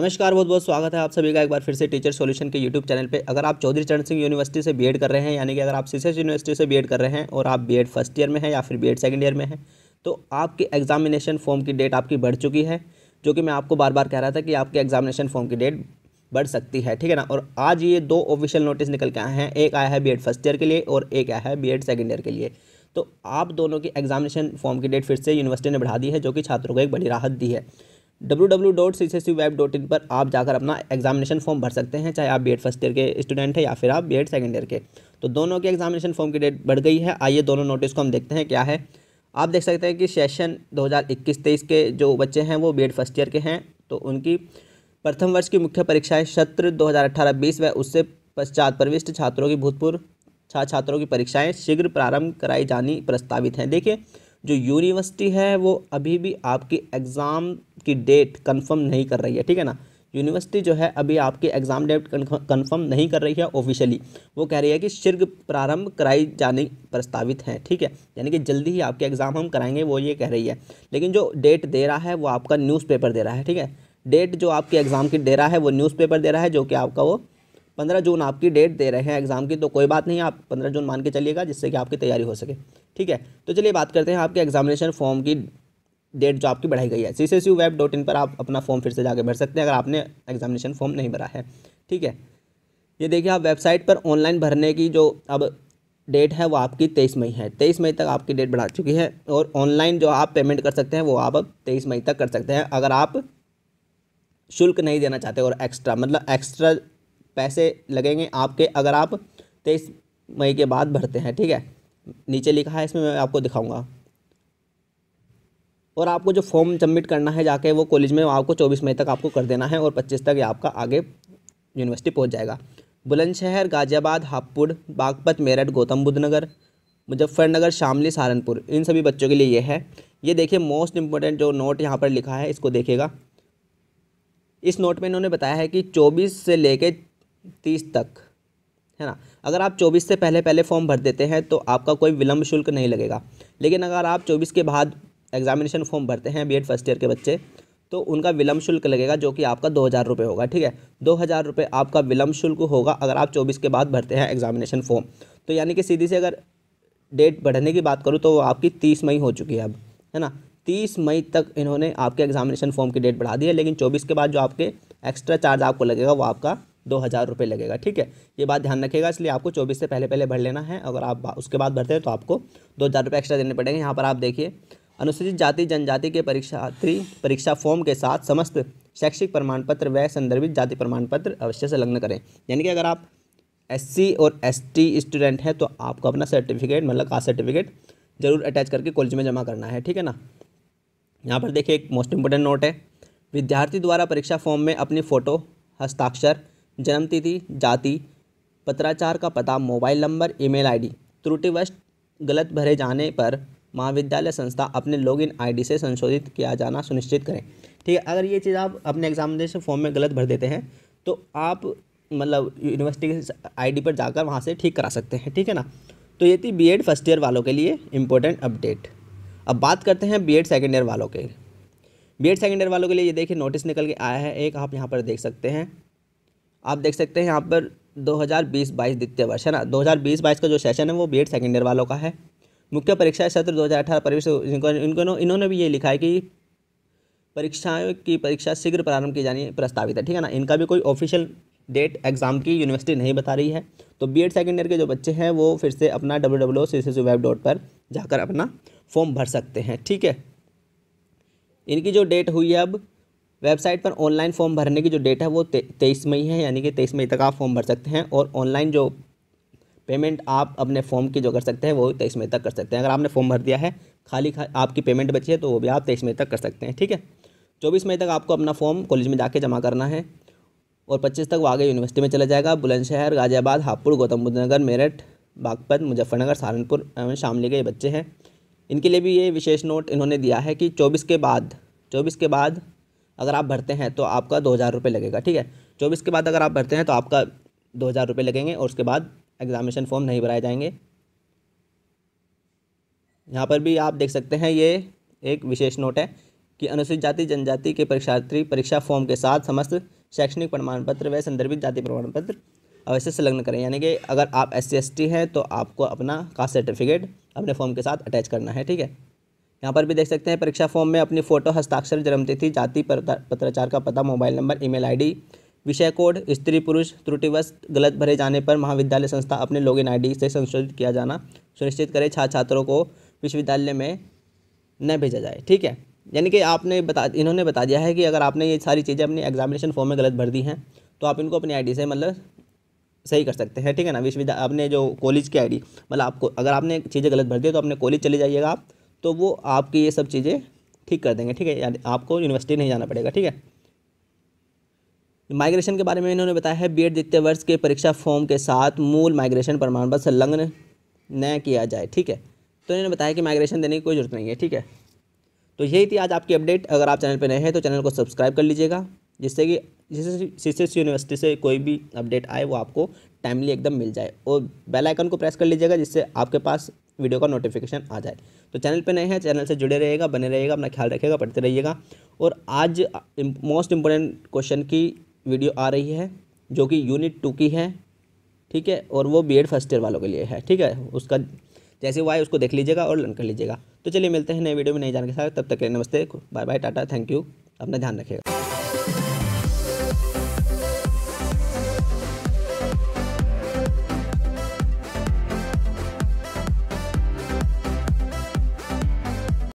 नमस्कार बहुत बहुत स्वागत है आप सभी का एक बार फिर से टीचर सॉल्यूशन के यूट्यूब चैनल पे अगर आप चौधरी चरण सिंह यूनिवर्सिटी से बीएड कर रहे हैं यानी कि अगर आप सी यूनिवर्सिटी से बीएड कर रहे हैं और आप बीएड फर्स्ट ईयर में हैं या फिर बीएड सेकंड ईयर में है तो आपकी एग्जामिनेशन फॉर्म की डेट आपकी बढ़ चुकी है जो कि मैं आपको बार बार कह रहा था कि आपकी एग्जामिनेशन फॉर्म की डेट बढ़ सकती है ठीक है ना और आज ये दो ऑफिशियल नोटिस निकल के आए हैं एक आया है बी फर्स्ट ईयर के लिए और एक आया है बी सेकंड ईयर के लिए तो आप दोनों की एग्जामिनेशन फॉर्म की डेट फिर से यूनिवर्सिटी ने बढ़ा दी है जो कि छात्रों को एक बड़ी राहत दी है www.ccsweb.in पर आप जाकर अपना एग्जामिनेशन फॉर्म भर सकते हैं चाहे आप बी फर्स्ट ईयर के स्टूडेंट हैं या फिर आप बी सेकेंड ईयर के तो दोनों के एग्जामिनेशन फॉर्म की डेट बढ़ गई है आइए दोनों नोटिस को हम देखते हैं क्या है आप देख सकते हैं कि सेशन 2021-23 के जो बच्चे हैं वो बी फर्स्ट ईयर के हैं तो उनकी प्रथम वर्ष की मुख्य परीक्षाएं सत्र दो हज़ार व उससे पश्चात प्रविष्ट छात्रों की भूतपूर्व छात्र छात्रों की परीक्षाएँ शीघ्र प्रारंभ कराई जानी प्रस्तावित हैं देखिए जो यूनिवर्सिटी है वो अभी भी आपकी एग्ज़ाम की डेट कंफर्म नहीं कर रही है ठीक है ना यूनिवर्सिटी जो है अभी आपकी एग्ज़ाम डेट कंफर्म नहीं कर रही है ऑफिशियली वो कह रही है कि शीर्घ प्रारंभ कराई जाने प्रस्तावित हैं ठीक है यानी कि जल्दी ही आपके एग्ज़ाम हम कराएंगे वो ये कह रही है लेकिन जो डेट दे रहा है वो आपका न्यूज़पेपर दे रहा है ठीक है डेट जो आपके एग्ज़ाम की दे रहा है वो न्यूज़पेपर दे रहा है जो कि आपका वो पंद्रह जून आपकी डेट दे रहे हैं एग्ज़ाम की तो कोई बात नहीं आप पंद्रह जून मान के चलिएगा जिससे कि आपकी तैयारी हो सके ठीक है तो चलिए बात करते हैं आपके एग्जामिनेशन फॉर्म की डेट जो आपकी बढ़ाई गई है सी सी सी वेब डॉट इन पर आप अपना फॉर्म फिर से जाके भर सकते हैं अगर आपने एग्जामिनेशन फॉर्म नहीं भरा है ठीक है ये देखिए आप वेबसाइट पर ऑनलाइन भरने की जो अब डेट है वो आपकी तेईस मई है तेईस मई तक आपकी डेट बढ़ा चुकी है और ऑनलाइन जो आप पेमेंट कर सकते हैं वो आप अब तेईस मई तक कर सकते हैं अगर आप शुल्क नहीं देना चाहते और एक्स्ट्रा मतलब एक्स्ट्रा पैसे लगेंगे आपके अगर आप तेईस मई के बाद भरते हैं ठीक है नीचे लिखा है इसमें मैं आपको दिखाऊंगा और आपको जो फॉर्म सबमिट करना है जाके वो कॉलेज में आपको चौबीस मई तक आपको कर देना है और पच्चीस तक आपका आगे यूनिवर्सिटी पहुँच जाएगा बुलंदशहर गाजियाबाद हापुड़ बागपत मेरठ गौतम बुद्ध नगर मुजफ्फरनगर शामली सहारनपुर इन सभी बच्चों के लिए ये है ये देखिए मोस्ट इम्पोर्टेंट जो नोट यहाँ पर लिखा है इसको देखिएगा इस नोट में इन्होंने बताया है कि 24 से लेके 30 तक है ना अगर आप 24 से पहले पहले फॉर्म भर देते हैं तो आपका कोई विलंब शुल्क नहीं लगेगा लेकिन अगर आप 24 के बाद एग्जामिनेशन फॉर्म भरते हैं बी फर्स्ट ईयर के बच्चे तो उनका विलम्ब शुल्क लगेगा जो कि आपका दो हज़ार रुपये होगा ठीक है दो हज़ार रुपये आपका विलम्ब शुल्क होगा अगर आप चौबीस के बाद भरते हैं एग्जामिनेशन फॉर्म तो यानी कि सीधी से अगर डेट बढ़ने की बात करूँ तो वो आपकी तीस मई हो चुकी है अब है ना तीस मई तक इन्होंने आपके एग्जामिनेशन फॉर्म की डेट बढ़ा दी है लेकिन चौबीस के बाद जो आपके एक्स्ट्रा चार्ज आपको लगेगा वो आपका दो हज़ार रुपये लगेगा ठीक है ये बात ध्यान रखिएगा इसलिए आपको चौबीस से पहले पहले भर लेना है अगर आप उसके बाद भरते हैं तो आपको दो हज़ार रुपये एक्स्ट्रा देने पड़ेंगे यहाँ पर आप देखिए अनुसूचित जाति जनजाति के परीक्षार्थी परीक्षा फॉर्म के साथ समस्त शैक्षिक प्रमाण पत्र व संदर्भित जाति प्रमाण पत्र अवश्य संलग्न करें यानी कि अगर आप एस और एस स्टूडेंट हैं तो आपको अपना सर्टिफिकेट मतलब कास्ट सर्टिफिकेट जरूर अटैच करके कॉलेज में जमा करना है ठीक है ना यहाँ पर देखिए एक मोस्ट इम्पोर्टेंट नोट है विद्यार्थी द्वारा परीक्षा फॉर्म में अपनी फ़ोटो हस्ताक्षर जन्मतिथि जाति पत्राचार का पता मोबाइल नंबर ईमेल आईडी त्रुटिवश गलत भरे जाने पर महाविद्यालय संस्था अपने लॉगिन आईडी से संशोधित किया जाना सुनिश्चित करें ठीक है अगर ये चीज़ आप अपने एग्जामिनेशन फॉर्म में गलत भर देते हैं तो आप मतलब यूनिवर्सिटी के आईडी पर जाकर वहाँ से ठीक करा सकते हैं ठीक है ना तो ये थी बीएड फर्स्ट ईयर वालों के लिए इम्पोर्टेंट अपडेट अब बात करते हैं बीएड सेकेंड ईयर वालों के बीएड सेकेंड ईयर वालों के लिए ये देखिए नोटिस निकल के आया है एक आप यहाँ पर देख सकते हैं आप देख सकते हैं यहाँ पर दो हज़ार द्वितीय वर्ष है ना दो हज़ार का जो सेशन है वो बी सेकेंड ईयर वालों का है मुख्य परीक्षा सत्र 2018 परिवेश इनको इन्होंने भी ये लिखा है कि परीक्षाओं की परीक्षा शीघ्र प्रारंभ की जानी प्रस्तावित है ठीक है ना इनका भी कोई ऑफिशियल डेट एग्ज़ाम की यूनिवर्सिटी नहीं बता रही है तो बी एड सेकेंड ईयर के जो बच्चे हैं वो फिर से अपना W W C C web dot पर जाकर अपना फॉर्म भर सकते हैं ठीक है इनकी जो डेट हुई है अब वेबसाइट पर ऑनलाइन फॉर्म भरने की जो डेट है वो तेईस मई है यानी कि तेईस मई तक आप फॉर्म भर सकते हैं और ऑनलाइन जो पेमेंट आप अपने फॉर्म की जो कर सकते हैं वो तेईस मई तक कर सकते हैं अगर आपने फॉर्म भर दिया है खाली खा, आपकी पेमेंट बची है तो वो भी आप तेईस मई तक कर सकते हैं ठीक है चौबीस मई तक आपको अपना फॉर्म कॉलेज में जाके जमा करना है और पच्चीस तक वो आगे यूनिवर्सिटी में चला जाएगा बुलंदशहर गाजियाबाद हापुड़ गौतम बुद्ध नगर मेरठ बागपत मुजफ्फरनगर सहारनपुर एवं शामली के बच्चे हैं इनके लिए भी ये विशेष नोट इन्होंने दिया है कि चौबीस के बाद चौबीस के बाद अगर आप भरते हैं तो आपका दो हज़ार रुपये लगेगा ठीक है चौबीस के बाद अगर आप भरते हैं तो आपका दो हज़ार रुपये लगेंगे और उसके बाद एग्ज़ामिनेशन फॉर्म नहीं भराए जाएंगे यहाँ पर भी आप देख सकते हैं ये एक विशेष नोट है कि अनुसूचित जाति जनजाति के परीक्षार्थी परीक्षा फॉर्म के साथ समस्त शैक्षणिक प्रमाण पत्र व संदर्भित जाति प्रमाण पत्र अवश्य संलग्न करें यानी कि अगर आप एस सी हैं तो आपको अपना कास्ट सर्टिफिकेट अपने फॉर्म के साथ अटैच करना है ठीक है यहाँ पर भी देख सकते हैं परीक्षा फॉर्म में अपनी फ़ोटो हस्ताक्षर जन्मतिथि जाति पत्राचार का पता मोबाइल नंबर ईमेल आईडी विषय कोड स्त्री पुरुष त्रुटिवश गलत भरे जाने पर महाविद्यालय संस्था अपने लॉगिन आईडी से संशोधित किया जाना सुनिश्चित करें छात्र छात्रों को विश्वविद्यालय में न भेजा जाए ठीक है यानी कि आपने बता इन्होंने बता दिया है कि अगर आपने ये सारी चीज़ें अपने एग्जामिनेशन फॉर्म में गलत भर दी हैं तो आप इनको अपनी आई से मतलब सही कर सकते हैं ठीक है ना विश्वविद्यालय अपने जो कॉलेज की आई मतलब आपको अगर आपने चीज़ें गलत भर दी तो अपने कॉलेज चले जाइएगा आप तो वो आपकी ये सब चीज़ें ठीक कर देंगे ठीक है यानी आपको यूनिवर्सिटी नहीं जाना पड़ेगा ठीक है माइग्रेशन के बारे में इन्होंने बताया है बी एड द्वितीय वर्ष के परीक्षा फॉर्म के साथ मूल माइग्रेशन प्रमाण पत्र संलग्न न किया जाए ठीक है तो इन्होंने बताया कि माइग्रेशन देने की कोई जरूरत नहीं है ठीक है तो यही थी आज आपकी अपडेट अगर आप चैनल पर नए हैं तो चैनल को सब्सक्राइब कर लीजिएगा जिससे कि जिससे सीसीएस यूनिवर्सिटी से कोई भी अपडेट आए वो आपको टाइमली एकदम मिल जाए और बेल आइकन को प्रेस कर लीजिएगा जिससे आपके पास वीडियो का नोटिफिकेशन आ जाए तो चैनल पे नए हैं चैनल से जुड़े रहेगा बने रहेगा अपना ख्याल रखेगा पढ़ते रहिएगा और आज मोस्ट इम्पोर्टेंट क्वेश्चन की वीडियो आ रही है जो कि यूनिट टू की है ठीक है और वो बी एड फर्स्ट ईयर वालों के लिए है ठीक है उसका जैसे वो है उसको देख लीजिएगा और लर्न कर लीजिएगा तो चलिए मिलते हैं नए वीडियो में नई जानकारी के साथ तब तक के नमस्ते bye bye tata thank you अपना ध्यान रखिएगा